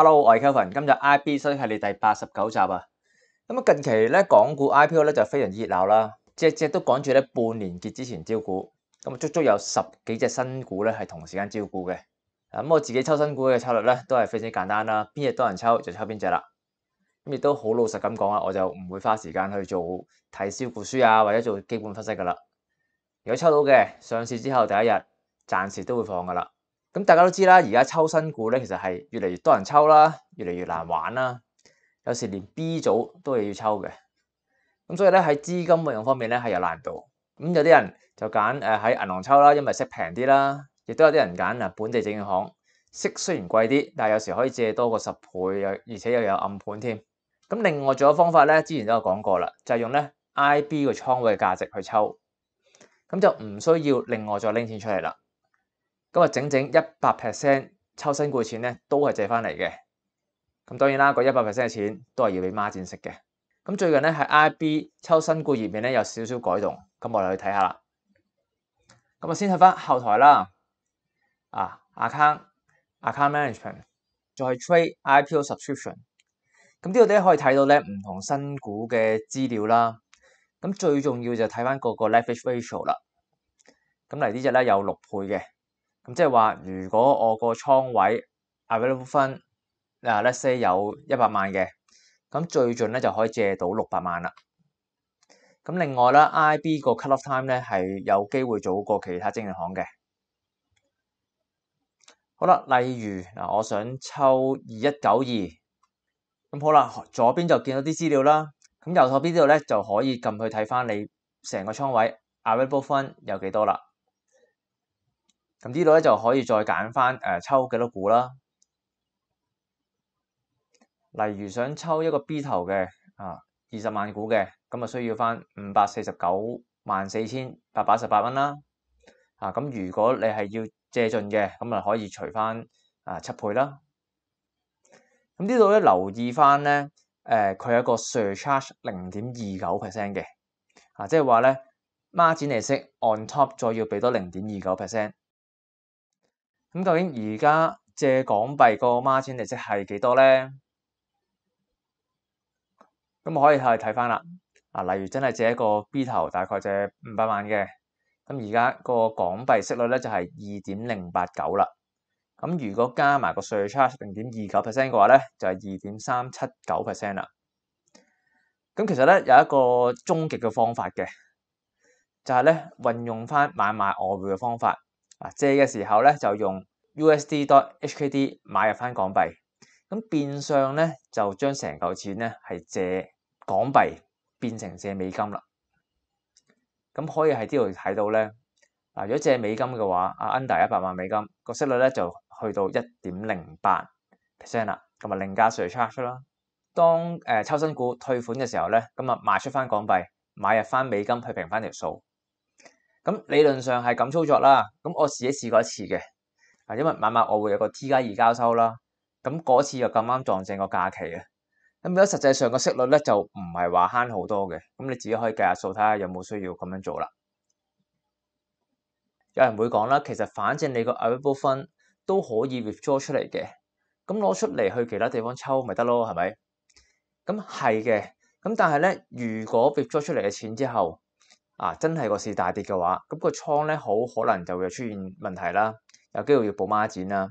Hello，我系 Kevin，今日 I B 新系列第八十九集啊。咁啊，近期咧港股 I P O 咧就非常热闹啦，只只都赶住咧半年结之前招股，咁足足有十几只新股咧系同时间招股嘅。咁我自己抽新股嘅策略咧都系非常简单啦，边只多人抽就抽边只啦。咁亦都好老实咁讲啦，我就唔会花时间去做睇招股书啊，或者做基本分析噶啦。如果抽到嘅上市之后第一日，暂时都会放噶啦。咁大家都知啦，而家抽新股咧，其实系越嚟越多人抽啦，越嚟越难玩啦。有时连 B 组都系要抽嘅。咁所以咧，喺资金运用方面咧系有难度。咁有啲人就拣诶喺银行抽啦，因为息平啲啦。亦都有啲人拣啊本地证券行，息虽然贵啲，但系有时可以借多过十倍，而且又有暗盘添。咁另外仲有方法咧，之前都有讲过啦，就系用咧 IB 个仓位嘅价值去抽，咁就唔需要另外再拎钱出嚟啦。咁啊，整整一百 percent 抽新股錢咧，都係借翻嚟嘅。咁當然啦，嗰一百 percent 嘅錢都係要俾孖展息嘅。咁最近咧，喺 IB 抽新股業面咧有少少改動，咁我哋去睇下啦。咁啊，先睇翻後台啦。啊，account account management 再去 trade IPO subscription。咁呢度咧可以睇到咧唔同新股嘅資料啦。咁最重要就睇翻個個 l e f e ratio 啦。咁嚟呢只咧有六倍嘅。咁即係話，如果我個倉位 available fund 嗱 lessy 有一百萬嘅，咁最盡咧就可以借到六百萬啦。咁另外咧，IB 個 cut-off time 咧係有機會早過其他證券行嘅。好啦，例如嗱，我想抽二一九二，咁好啦，左邊就見到啲資料啦。咁右手邊呢度咧就可以撳去睇翻你成個倉位 available fund 有幾多啦。咁呢度咧就可以再揀翻，誒抽幾多股啦？例如想抽一個 B 頭嘅啊，二十萬股嘅，咁啊需要翻五百四十九萬四千八百十八蚊啦。啊，咁如果你係要借盡嘅，咁啊可以除翻啊七倍啦。咁呢度咧留意翻咧，誒佢有個 s u r charge 零點二九 percent 嘅，啊即係話咧孖展利息 on top 再要俾多零點二九 percent。咁究竟而家借港币个孖展利息系几多咧？咁我可以去睇翻啦。啊，例如真系借一个 B 头，大概借五百万嘅。咁而家个港币息率咧就系二点零八九啦。咁如果加埋个税差零点二九 percent 嘅话咧，就系二点三七九 percent 啦。咁其实咧有一个终极嘅方法嘅，就系咧运用翻买卖外汇嘅方法。嗱借嘅時候咧，就用 USD dot HKD 買入翻港幣，咁變相咧就將成嚿錢咧係借港幣變成借美金啦。咁可以喺呢度睇到咧，嗱如果借美金嘅話，阿 Under 一百萬美金個息率咧就去到一點零八 percent 啦，咁啊另加税 charge 啦。當誒抽身股退款嘅時候咧，咁啊賣出翻港幣，買入翻美金去平翻條數。咁理論上係咁操作啦，咁我自己試過一次嘅，啊，因為晚晚我會有個 T 加二交收啦，咁嗰次又咁啱撞正個假期啊，咁如果實際上個息率咧就唔係話慳好多嘅，咁你自己可以計下數睇下有冇需要咁樣做啦。有人會講啦，其實反正你個 available 分都可以 withdraw 出嚟嘅，咁攞出嚟去其他地方抽咪得咯，係咪？咁係嘅，咁但係咧，如果 withdraw 出嚟嘅錢之後，啊！真係個市大跌嘅話，咁個倉咧好可能就會出現問題啦，有機會要補孖展啦。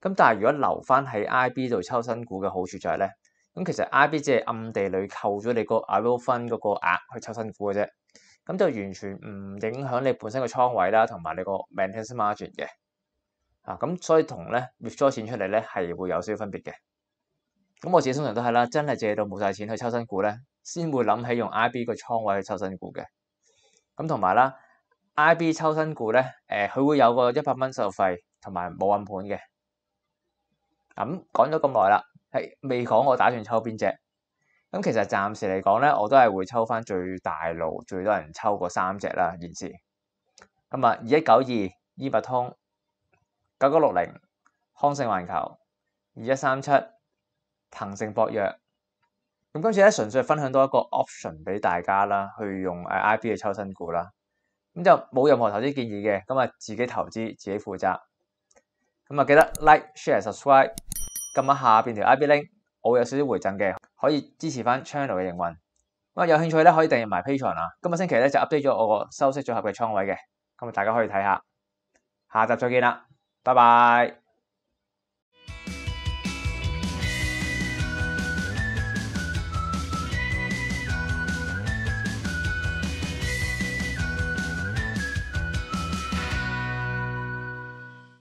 咁但係如果留翻喺 IB 度抽新股嘅好處就係咧，咁其實 IB 只係暗地裏扣咗你個 i v i l a 分嗰個額去抽新股嘅啫，咁就完全唔影響你本身個倉位啦，同埋你個 maintenance margin 嘅。啊，咁所以同咧 withdraw 錢出嚟咧係會有少少分別嘅。咁我自己通常都係啦，真係借到冇晒錢去抽新股咧，先會諗起用 IB 個倉位去抽新股嘅。咁同埋啦，IB 抽身股咧，誒佢會有個一百蚊手费費，同埋冇暗盤嘅。咁講咗咁耐啦，系未講我打算抽邊只？咁其實暫時嚟講咧，我都係會抽翻最大路、最多人抽过三隻啦，现时。咁啊，二一九二伊物通，九九六零康盛環球，二一三七騰盛博药。咁今次咧，纯粹分享多一个 option 俾大家啦，去用诶 I B 嘅抽身股啦。咁就冇任何投资建议嘅，咁啊自己投资自己负责。咁啊记得 like、share、subscribe，揿一下邊条 I B link，我有少少回赠嘅，可以支持翻 channel 嘅营运。咁啊有兴趣咧，可以订入埋 Patreon 啊。今日星期咧就 update 咗我个收息组合嘅仓位嘅，咁啊大家可以睇下。下集再见啦，拜拜。